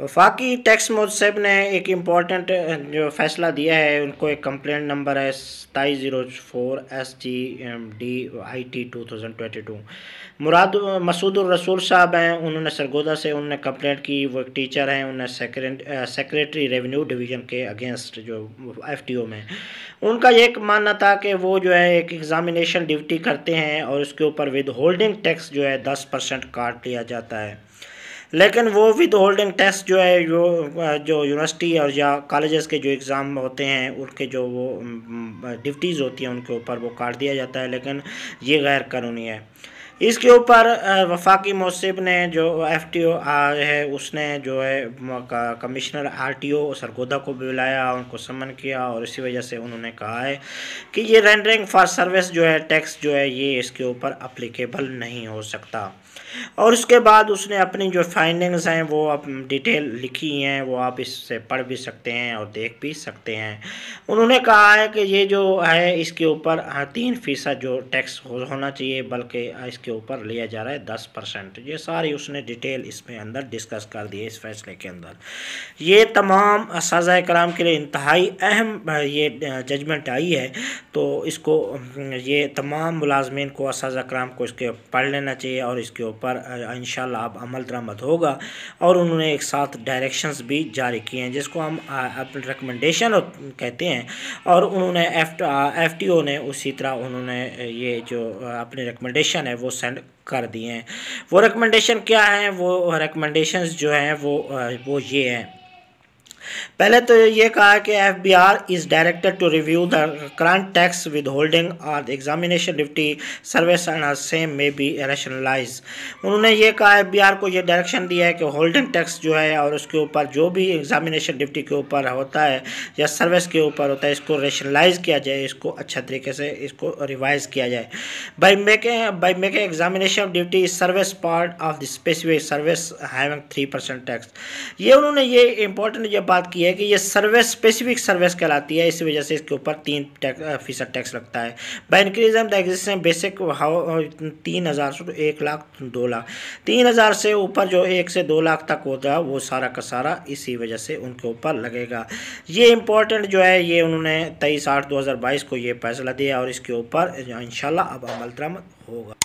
वफाकी टैक्स मुनसब ने एक इम्पॉर्टेंट जो फैसला दिया है उनको एक कंप्लेंट नंबर है सताईस zero four S G D I T two thousand twenty two Murad Masood Rasool sahab हैं उन्होंने सरगोदा से उन्होंने कंप्लेंट की वो एक टीचर हैं उन्हें सेक्रेटरी रेवेन्यू डिवीज़न के अगेंस्ट जो एफ टी ओ में उनका एक मानना था कि वो जो है एक एग्ज़ामिनेशन ड्यूटी करते हैं और उसके ऊपर विद होल्डिंग टैक्स जो है दस परसेंट काट लिया जाता है लेकिन वो विद होल्डिंग टेस्ट जो है जो जो यूनिवर्सिटी और या कॉलेजेस के जो एग्ज़ाम होते हैं उनके जो वो ड्यूटीज़ होती हैं उनके ऊपर वो काट दिया जाता है लेकिन ये गैर कानूनी है इसके ऊपर वफाकी मौसब ने जो एफ टी ओ है उसने जो है commissioner R T O Sargodha को बुलाया उनको समन किया और इसी वजह से उन्होंने कहा है कि ये रेंडरिंग फॉर सर्विस जो है टैक्स जो है ये इसके ऊपर अप्लीकेबल नहीं हो सकता और उसके बाद उसने अपनी जो फाइंडिंग्स हैं वो आप डिटेल लिखी हैं वो आप इससे पढ़ भी सकते हैं और देख भी सकते हैं उन्होंने कहा है कि ये जो है इसके ऊपर तीन फ़ीसद जो टैक्स होना चाहिए बल्कि इसके के ऊपर लिया जा रहा है दस परसेंट ये सारी उसने डिटेल इसमें अंदर डिस्कस कर दिए इस फैसले के अंदर ये तमाम साजा कराम के लिए इंतहाई अहम ये जजमेंट आई है तो इसको ये तमाम मुलाजमन को साजा कराम को इसके पढ़ लेना चाहिए और इसके ऊपर इन अब अमल दरामद होगा और उन्होंने एक साथ डायरेक्शंस भी जारी किए हैं जिसको हम अपने रिकमेंडेशन कहते हैं और उन्होंने एफ एफ टी ओ ने उसी तरह उन्होंने ये जो अपनी रिकमेंडेशन है वो सेंड कर दिए हैं वो रिकमेंडेशन क्या है वो रिकमेंडेशंस जो हैं वो वो ये हैं पहले तो ये कहा है कि F B R is directed to review the current tax withholding और examination duty service and same may be rationalise उन्होंने ये कहा एफ बी आर को ये डायरेक्शन दिया है कि होल्डिंग टैक्स जो है और उसके ऊपर जो भी एग्जामिनेशन ड्यूटी के ऊपर होता है या सर्विस के ऊपर होता है इसको रेशनलाइज किया जाए इसको अच्छा तरीके से इसको रिवाइज किया जाए by making by making examination duty service part of the specific service having three percent tax ये उन्होंने ये इंपॉर्टेंट ये बात की है कि ये सर्विस स्पेसिफिक सर्विस कहलाती है इस वजह से इसके ऊपर तीन फीसद टैक्स लगता है by increasing the existing basic how तीन हज़ार से तो एक लाख दो लाख तीन हज़ार से ऊपर जो एक से दो लाख तक होता है वो सारा का सारा इसी वजह से उनके ऊपर लगेगा ये इंपॉर्टेंट जो है ये उन्होंने तेईस आठ दो को ये फैसला दिया और इसके ऊपर इन अब अमल दरामद होगा